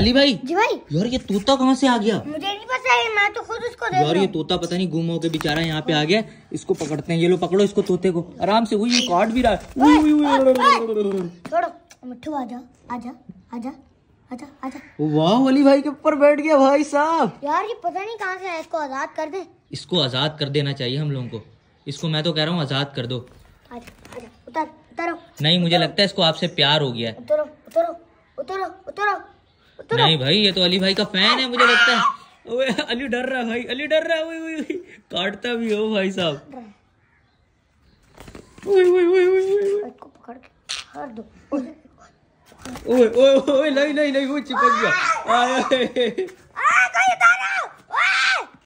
अली भाई जी भाई यार ये तोता कहाँ से आ गया मुझे नहीं पता है मैं तो खुद उसको दे यार ये तोता पता नहीं गुम के बेचारा यहाँ पे आ गया इसको पकड़ते हैं ये लो पकड़ो इसको तोते को आराम से हुई काट भी रहा है आजा आजा आजा आजा आजा वाह अली भाई के ऊपर बैठ गया भाई साहब यार ये पता नहीं कहाँ से इसको आजाद कर दे इसको आजाद कर देना चाहिए हम लोगों को इसको मैं तो कह रहा हूँ आजाद कर दो उतर उतरो नहीं मुझे लगता है इसको आपसे प्यार हो गया उतरो उतरो उतरो उतरो तो नहीं भाई ये तो अली भाई का फैन है मुझे लगता है ओए अली डर रहा भाई अली डर रहा है काटता भी हो भाई साहब ओए ओए ओए ओए ओए ओए ओए ओए ओए ओए ओए ओए ओए ओए ओए ओए ओए ओए